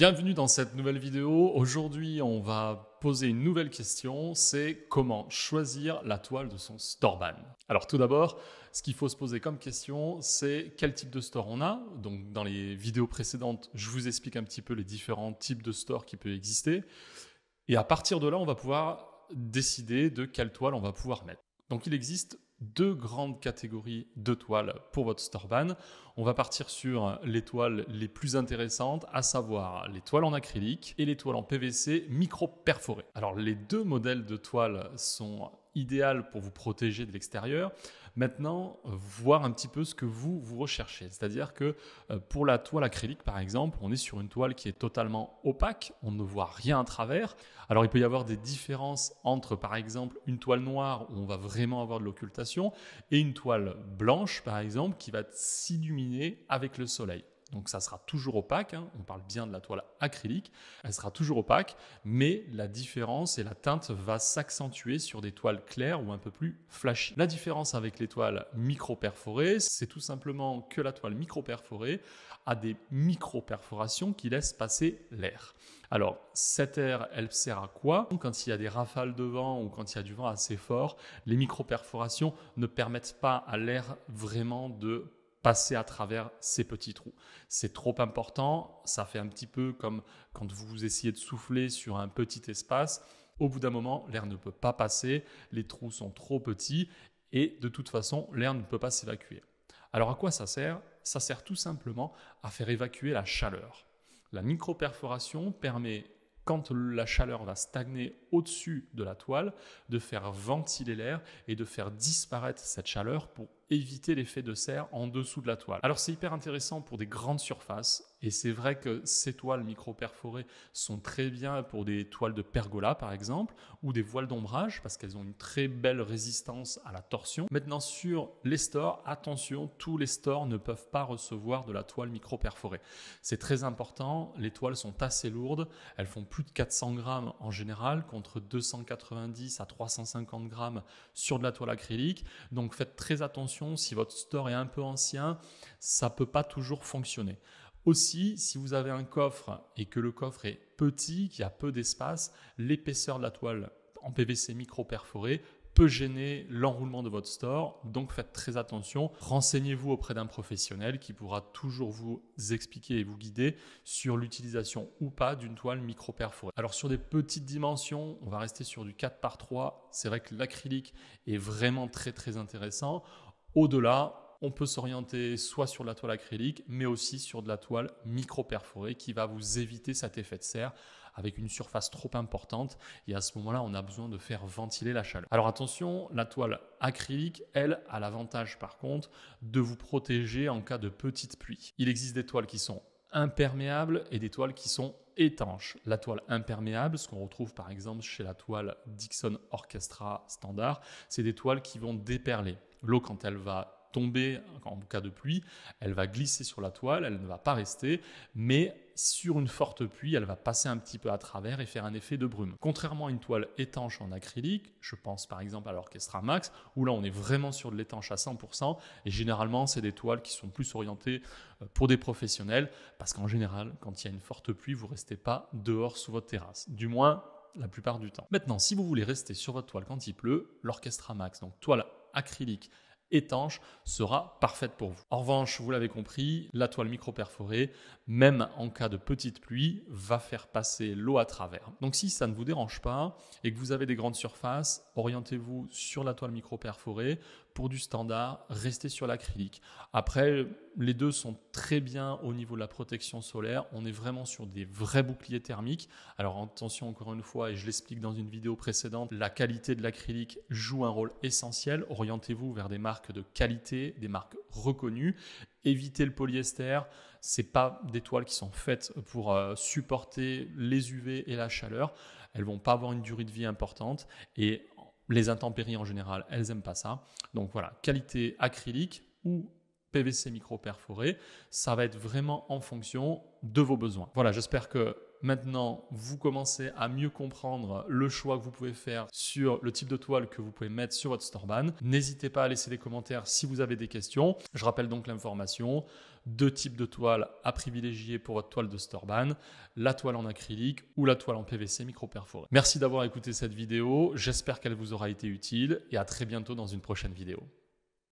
Bienvenue dans cette nouvelle vidéo. Aujourd'hui, on va poser une nouvelle question, c'est comment choisir la toile de son store ban. Alors tout d'abord, ce qu'il faut se poser comme question, c'est quel type de store on a. Donc dans les vidéos précédentes, je vous explique un petit peu les différents types de stores qui peuvent exister. Et à partir de là, on va pouvoir décider de quelle toile on va pouvoir mettre. Donc il existe deux grandes catégories de toiles pour votre store van On va partir sur les toiles les plus intéressantes, à savoir les toiles en acrylique et les toiles en PVC micro-perforées. Alors les deux modèles de toiles sont idéal pour vous protéger de l'extérieur. Maintenant, voir un petit peu ce que vous vous recherchez. C'est-à-dire que euh, pour la toile acrylique, par exemple, on est sur une toile qui est totalement opaque, on ne voit rien à travers. Alors il peut y avoir des différences entre, par exemple, une toile noire où on va vraiment avoir de l'occultation et une toile blanche, par exemple, qui va s'illuminer avec le soleil donc ça sera toujours opaque, hein. on parle bien de la toile acrylique, elle sera toujours opaque, mais la différence et la teinte va s'accentuer sur des toiles claires ou un peu plus flashy. La différence avec les toiles micro-perforées, c'est tout simplement que la toile micro-perforée a des micro-perforations qui laissent passer l'air. Alors, cette air, elle sert à quoi Quand il y a des rafales de vent ou quand il y a du vent assez fort, les micro-perforations ne permettent pas à l'air vraiment de passer à travers ces petits trous. C'est trop important, ça fait un petit peu comme quand vous essayez de souffler sur un petit espace. Au bout d'un moment, l'air ne peut pas passer, les trous sont trop petits et de toute façon, l'air ne peut pas s'évacuer. Alors à quoi ça sert Ça sert tout simplement à faire évacuer la chaleur. La microperforation permet, quand la chaleur va stagner au-dessus de la toile, de faire ventiler l'air et de faire disparaître cette chaleur pour éviter l'effet de serre en dessous de la toile. Alors c'est hyper intéressant pour des grandes surfaces et c'est vrai que ces toiles micro-perforées sont très bien pour des toiles de pergola, par exemple, ou des voiles d'ombrage, parce qu'elles ont une très belle résistance à la torsion. Maintenant, sur les stores, attention, tous les stores ne peuvent pas recevoir de la toile micro-perforée. C'est très important, les toiles sont assez lourdes, elles font plus de 400 grammes en général, contre 290 à 350 grammes sur de la toile acrylique. Donc faites très attention, si votre store est un peu ancien, ça ne peut pas toujours fonctionner. Aussi, si vous avez un coffre et que le coffre est petit, qu'il y a peu d'espace, l'épaisseur de la toile en PVC micro perforé peut gêner l'enroulement de votre store. Donc faites très attention. Renseignez-vous auprès d'un professionnel qui pourra toujours vous expliquer et vous guider sur l'utilisation ou pas d'une toile micro perforée. Alors sur des petites dimensions, on va rester sur du 4 par 3. C'est vrai que l'acrylique est vraiment très très intéressant. Au-delà, on peut s'orienter soit sur la toile acrylique, mais aussi sur de la toile micro-perforée qui va vous éviter cet effet de serre avec une surface trop importante et à ce moment-là, on a besoin de faire ventiler la chaleur. Alors attention, la toile acrylique, elle, a l'avantage par contre de vous protéger en cas de petite pluie. Il existe des toiles qui sont imperméables et des toiles qui sont étanches. La toile imperméable, ce qu'on retrouve par exemple chez la toile Dixon Orchestra standard, c'est des toiles qui vont déperler. L'eau, quand elle va tomber en cas de pluie, elle va glisser sur la toile, elle ne va pas rester, mais sur une forte pluie, elle va passer un petit peu à travers et faire un effet de brume. Contrairement à une toile étanche en acrylique, je pense par exemple à l'Orchestra Max, où là on est vraiment sur de l'étanche à 100%, et généralement c'est des toiles qui sont plus orientées euh, pour des professionnels, parce qu'en général, quand il y a une forte pluie, vous restez pas dehors sous votre terrasse. Du moins, la plupart du temps. Maintenant, si vous voulez rester sur votre toile quand il pleut, l'Orchestra Max, donc toile acrylique étanche sera parfaite pour vous. En revanche, vous l'avez compris, la toile microperforée, même en cas de petite pluie, va faire passer l'eau à travers. Donc si ça ne vous dérange pas et que vous avez des grandes surfaces, orientez-vous sur la toile micro-perforée pour du standard, restez sur l'acrylique. Après, les deux sont très bien au niveau de la protection solaire. On est vraiment sur des vrais boucliers thermiques. Alors attention encore une fois, et je l'explique dans une vidéo précédente, la qualité de l'acrylique joue un rôle essentiel. Orientez-vous vers des marques de qualité, des marques reconnues. Évitez le polyester. C'est pas des toiles qui sont faites pour euh, supporter les UV et la chaleur elles vont pas avoir une durée de vie importante et les intempéries en général, elles n'aiment pas ça. Donc voilà, qualité acrylique ou PVC micro perforé, ça va être vraiment en fonction de vos besoins. Voilà, j'espère que Maintenant, vous commencez à mieux comprendre le choix que vous pouvez faire sur le type de toile que vous pouvez mettre sur votre storeban. N'hésitez pas à laisser des commentaires si vous avez des questions. Je rappelle donc l'information deux types de toiles à privilégier pour votre toile de Storban, la toile en acrylique ou la toile en PVC micro Merci d'avoir écouté cette vidéo, j'espère qu'elle vous aura été utile et à très bientôt dans une prochaine vidéo.